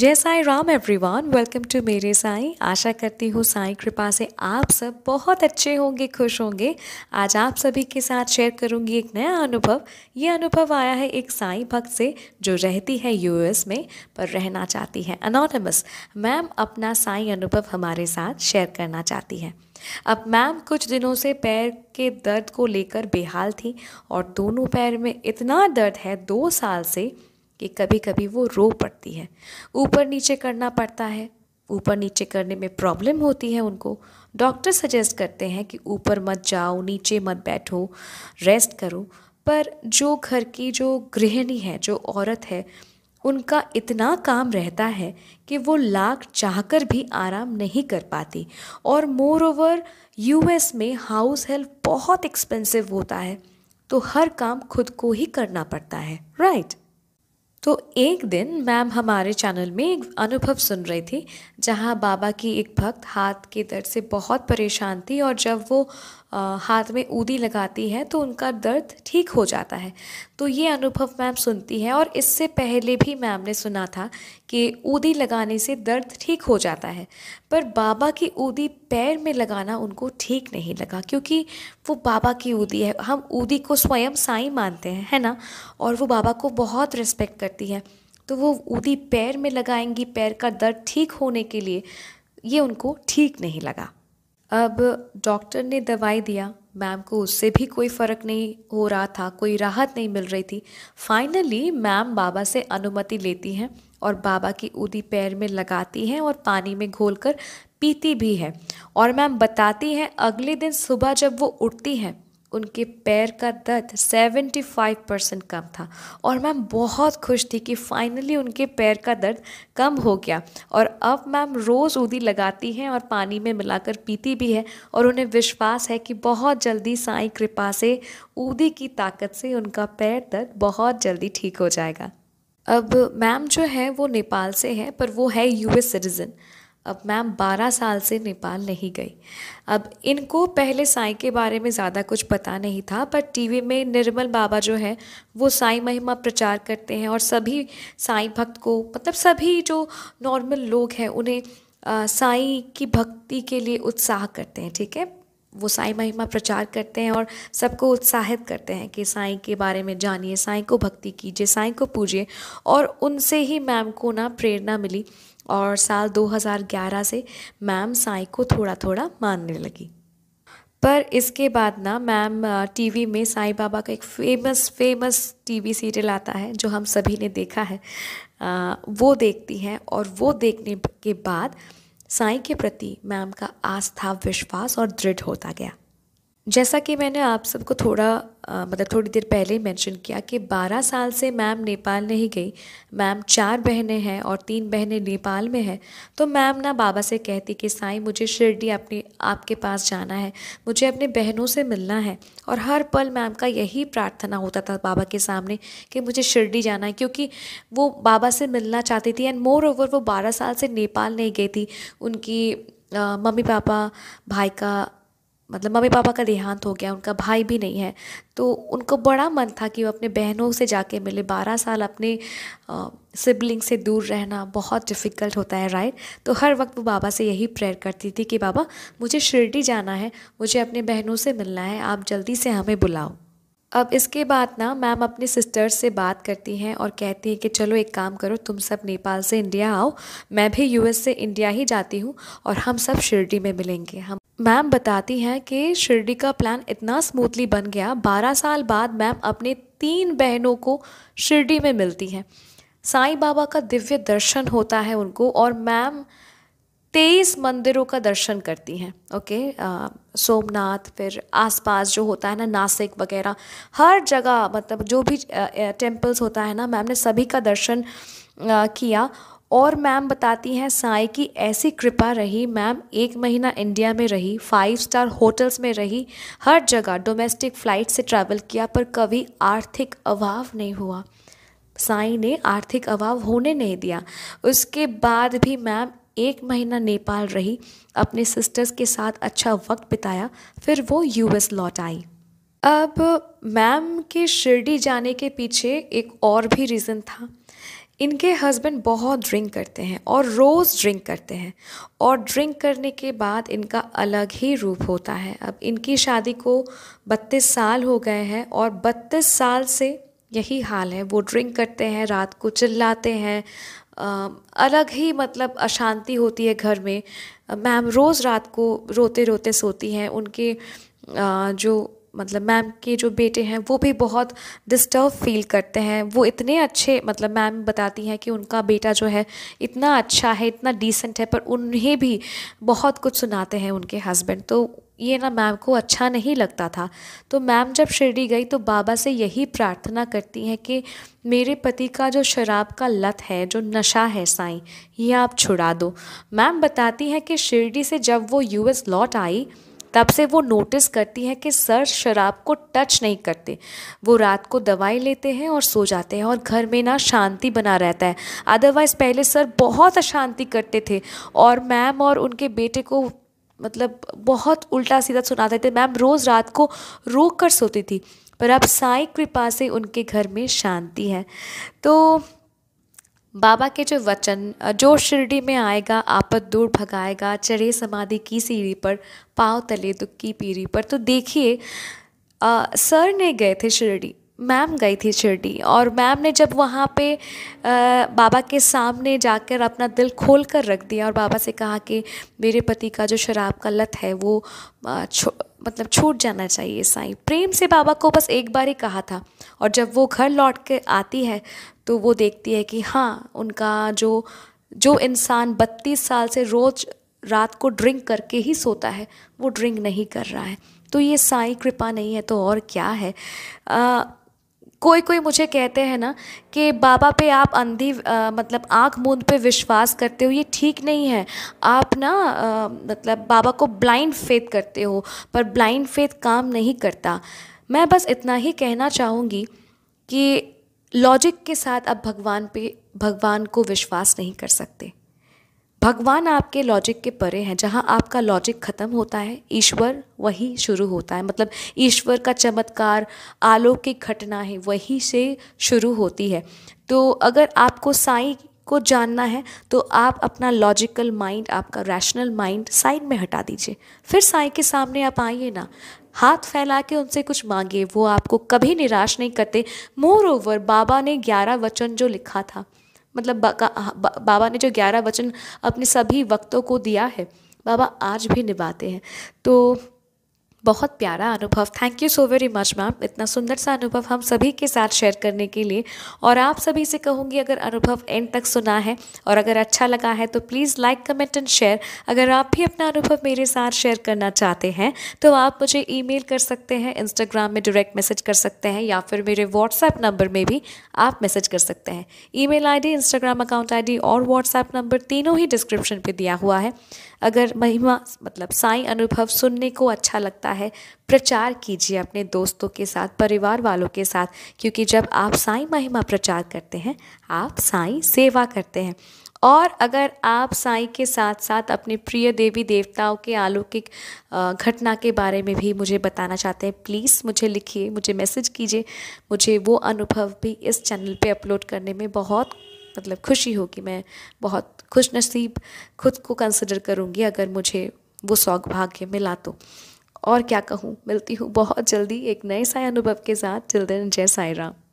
जय Sai Ram everyone welcome to मेरे साई आशा करती हूँ साई कृपा से आप सब बहुत अच्छे होंगे खुश होंगे आज आप सभी के साथ शेयर करूँगी एक नया अनुभव ये अनुभव आया है एक साई भक्त से जो रहती है यूएस में पर रहना चाहती है अनोनमस मैम अपना साई अनुभव हमारे साथ शेयर करना चाहती है अब मैम कुछ दिनों से पैर के दर्द को लेकर बेहाल थी और दोनों पैर में इतना दर्द है दो साल से कि कभी कभी वो रो पड़ती है ऊपर नीचे करना पड़ता है ऊपर नीचे करने में प्रॉब्लम होती है उनको डॉक्टर सजेस्ट करते हैं कि ऊपर मत जाओ नीचे मत बैठो रेस्ट करो पर जो घर की जो गृहिणी है जो औरत है उनका इतना काम रहता है कि वो लाख चाहकर भी आराम नहीं कर पाती और मोर ओवर यू में हाउस हेल्प बहुत एक्सपेंसिव होता है तो हर काम खुद को ही करना पड़ता है राइट right? तो एक दिन मैम हमारे चैनल में एक अनुभव सुन रही थी जहाँ बाबा की एक भक्त हाथ के दर्द से बहुत परेशान थी और जब वो हाथ में ऊदी लगाती है तो उनका दर्द ठीक हो जाता है तो ये अनुभव मैम सुनती हैं और इससे पहले भी मैम ने सुना था कि ऊदी लगाने से दर्द ठीक हो जाता है पर बाबा की ऊदी पैर में लगाना उनको ठीक नहीं लगा क्योंकि वो बाबा की ऊदी है हम ऊदी को स्वयं साई मानते हैं है ना और वो बाबा को बहुत रिस्पेक्ट करती है तो वो ऊदी पैर में लगाएंगी पैर का दर्द ठीक होने के लिए ये उनको ठीक नहीं लगा अब डॉक्टर ने दवाई दिया मैम को उससे भी कोई फ़र्क नहीं हो रहा था कोई राहत नहीं मिल रही थी फाइनली मैम बाबा से अनुमति लेती हैं और बाबा की उदी पैर में लगाती हैं और पानी में घोलकर पीती भी है और मैम बताती हैं अगले दिन सुबह जब वो उठती हैं उनके पैर का दर्द 75 परसेंट कम था और मैम बहुत खुश थी कि फाइनली उनके पैर का दर्द कम हो गया और अब मैम रोज़ उदी लगाती हैं और पानी में मिलाकर पीती भी है और उन्हें विश्वास है कि बहुत जल्दी साईं कृपा से ऊदी की ताकत से उनका पैर दर्द बहुत जल्दी ठीक हो जाएगा अब मैम जो है वो नेपाल से है पर वो है यूएस सिटीज़न अब मैम 12 साल से नेपाल नहीं गई अब इनको पहले साईं के बारे में ज़्यादा कुछ पता नहीं था पर टीवी में निर्मल बाबा जो है वो साईं महिमा प्रचार करते हैं और सभी साईं भक्त को मतलब सभी जो नॉर्मल लोग हैं उन्हें साईं की भक्ति के लिए उत्साह करते हैं ठीक है वो साई महिमा प्रचार करते हैं और सबको उत्साहित करते हैं कि साईं के बारे में जानिए साईं को भक्ति कीजिए साईं को पूजिए और उनसे ही मैम को ना प्रेरणा मिली और साल 2011 से मैम साई को थोड़ा थोड़ा मानने लगी पर इसके बाद ना मैम टीवी में साई बाबा का एक फेमस फेमस टीवी सीरियल आता है जो हम सभी ने देखा है वो देखती हैं और वो देखने के बाद साई के प्रति मैम का आस्था विश्वास और दृढ़ होता गया जैसा कि मैंने आप सबको थोड़ा मतलब थोड़ी देर पहले ही मैंशन किया कि 12 साल से मैम नेपाल नहीं गई मैम चार बहनें हैं और तीन बहनें नेपाल में हैं तो मैम ना बाबा से कहती कि साईं मुझे शिरडी अपने आपके पास जाना है मुझे अपने बहनों से मिलना है और हर पल मैम का यही प्रार्थना होता था बाबा के सामने कि मुझे शिरडी जाना है क्योंकि वो बाबा से मिलना चाहती थी एंड मोर ओवर वो बारह साल से नेपाल नहीं गई थी उनकी मम्मी पापा भाई का मतलब मम्मी पापा का देहांत हो गया उनका भाई भी नहीं है तो उनको बड़ा मन था कि वो अपने बहनों से जाके मिले बारह साल अपने सिबलिंग से दूर रहना बहुत डिफ़िकल्ट होता है राइट तो हर वक्त वो बाबा से यही प्रेयर करती थी कि बाबा मुझे शिरडी जाना है मुझे अपने बहनों से मिलना है आप जल्दी से हमें बुलाओ अब इसके बाद ना मैम अपने सिस्टर्स से बात करती हैं और कहती हैं कि चलो एक काम करो तुम सब नेपाल से इंडिया आओ मैं भी यूएस से इंडिया ही जाती हूँ और हम सब शिरडी में मिलेंगे हम मैम बताती हैं कि शिरडी का प्लान इतना स्मूथली बन गया बारह साल बाद मैम अपने तीन बहनों को शिरडी में मिलती हैं साईं बाबा का दिव्य दर्शन होता है उनको और मैम तेईस मंदिरों का दर्शन करती हैं ओके आ, सोमनाथ फिर आसपास जो होता है ना नासिक वगैरह हर जगह मतलब जो भी टेम्पल्स होता है ना मैम ने सभी का दर्शन आ, किया और मैम बताती हैं साई की ऐसी कृपा रही मैम एक महीना इंडिया में रही फाइव स्टार होटल्स में रही हर जगह डोमेस्टिक फ़्लाइट से ट्रैवल किया पर कभी आर्थिक अभाव नहीं हुआ साई ने आर्थिक अभाव होने नहीं दिया उसके बाद भी मैम एक महीना नेपाल रही अपने सिस्टर्स के साथ अच्छा वक्त बिताया फिर वो यूएस लौट आई अब मैम के शिरडी जाने के पीछे एक और भी रीज़न था इनके हस्बैंड बहुत ड्रिंक करते हैं और रोज़ ड्रिंक करते हैं और ड्रिंक करने के बाद इनका अलग ही रूप होता है अब इनकी शादी को बत्तीस साल हो गए हैं और बत्तीस साल से यही हाल है वो ड्रिंक करते हैं रात को चिल्लाते हैं अलग ही मतलब अशांति होती है घर में मैम रोज़ रात को रोते रोते सोती हैं उनके जो मतलब मैम के जो बेटे हैं वो भी बहुत डिस्टर्ब फील करते हैं वो इतने अच्छे मतलब मैम बताती हैं कि उनका बेटा जो है इतना अच्छा है इतना डिसेंट है पर उन्हें भी बहुत कुछ सुनाते हैं उनके हस्बैंड तो ये ना मैम को अच्छा नहीं लगता था तो मैम जब शिरडी गई तो बाबा से यही प्रार्थना करती हैं कि मेरे पति का जो शराब का लत है जो नशा है साईं ये आप छुड़ा दो मैम बताती हैं कि शिरडी से जब वो यूएस लौट आई तब से वो नोटिस करती है कि सर शराब को टच नहीं करते वो रात को दवाई लेते हैं और सो जाते हैं और घर में ना शांति बना रहता है अदरवाइज़ पहले सर बहुत अशांति करते थे और मैम और उनके बेटे को मतलब बहुत उल्टा सीधा सुनाते थे मैम रोज़ रात को रोक कर सोती थी पर अब साई कृपा से उनके घर में शांति है तो बाबा के जो वचन जो शिरडी में आएगा आपत दूर भगाएगा चढ़े समाधि की सीढ़ी पर पाँव तले दुख की पीरी पर तो देखिए सर ने गए थे शिरडी मैम गई थी शिरडी और मैम ने जब वहाँ पे आ, बाबा के सामने जाकर अपना दिल खोल कर रख दिया और बाबा से कहा कि मेरे पति का जो शराब का लत है वो छो, मतलब छूट जाना चाहिए साई प्रेम से बाबा को बस एक बार ही कहा था और जब वो घर लौट के आती है तो वो देखती है कि हाँ उनका जो जो इंसान बत्तीस साल से रोज़ रात को ड्रिंक करके ही सोता है वो ड्रिंक नहीं कर रहा है तो ये साई कृपा नहीं है तो और क्या है आ, कोई कोई मुझे कहते हैं ना कि बाबा पे आप अंधी आ, मतलब आंख मूंद पे विश्वास करते हो ये ठीक नहीं है आप ना आ, मतलब बाबा को ब्लाइंड फेथ करते हो पर ब्लाइंड फेथ काम नहीं करता मैं बस इतना ही कहना चाहूँगी कि लॉजिक के साथ आप भगवान पे भगवान को विश्वास नहीं कर सकते भगवान आपके लॉजिक के परे हैं जहाँ आपका लॉजिक ख़त्म होता है ईश्वर वही शुरू होता है मतलब ईश्वर का चमत्कार आलोकिक घटना है वही से शुरू होती है तो अगर आपको साई को जानना है तो आप अपना लॉजिकल माइंड आपका रैशनल माइंड साइड में हटा दीजिए फिर साई के सामने आप आइए ना हाथ फैला के उनसे कुछ मांगिए वो आपको कभी निराश नहीं करते मोर ओवर बाबा ने ग्यारह वचन जो लिखा था मतलब बा, बा, बाबा ने जो ग्यारह वचन अपने सभी वक्तों को दिया है बाबा आज भी निभाते हैं तो बहुत प्यारा अनुभव thank you so very much ma'am इतना सुंदर सा अनुभव हम सभी के साथ शेयर करने के लिए और आप सभी से कहूँगी अगर अनुभव एंड तक सुना है और अगर अच्छा लगा है तो please like comment and share अगर आप भी अपना अनुभव मेरे साथ शेयर करना चाहते हैं तो आप मुझे ई कर सकते हैं इंस्टाग्राम में डायरेक्ट मैसेज कर सकते हैं या फिर मेरे व्हाट्सएप नंबर में भी आप मैसेज कर सकते हैं ई मेल इंस्टाग्राम अकाउंट आई और व्हाट्सएप नंबर तीनों ही डिस्क्रिप्शन पर दिया हुआ है अगर महिमा मतलब साई अनुभव सुनने को अच्छा लगता है है प्रचार कीजिए अपने दोस्तों के साथ परिवार वालों के साथ क्योंकि जब आप साई महिमा प्रचार करते हैं आप साई सेवा करते हैं और अगर आप साई के साथ साथ अपने प्रिय देवी देवताओं के अलौकिक घटना के बारे में भी मुझे बताना चाहते हैं प्लीज़ मुझे लिखिए मुझे मैसेज कीजिए मुझे वो अनुभव भी इस चैनल पे अपलोड करने में बहुत मतलब खुशी होगी मैं बहुत खुश नसीब खुद को कंसिडर करूँगी अगर मुझे वो सौभाग्य मिला तो और क्या कहूँ मिलती हूँ बहुत जल्दी एक नए साय अनुभव के साथ जल्द जय साई राम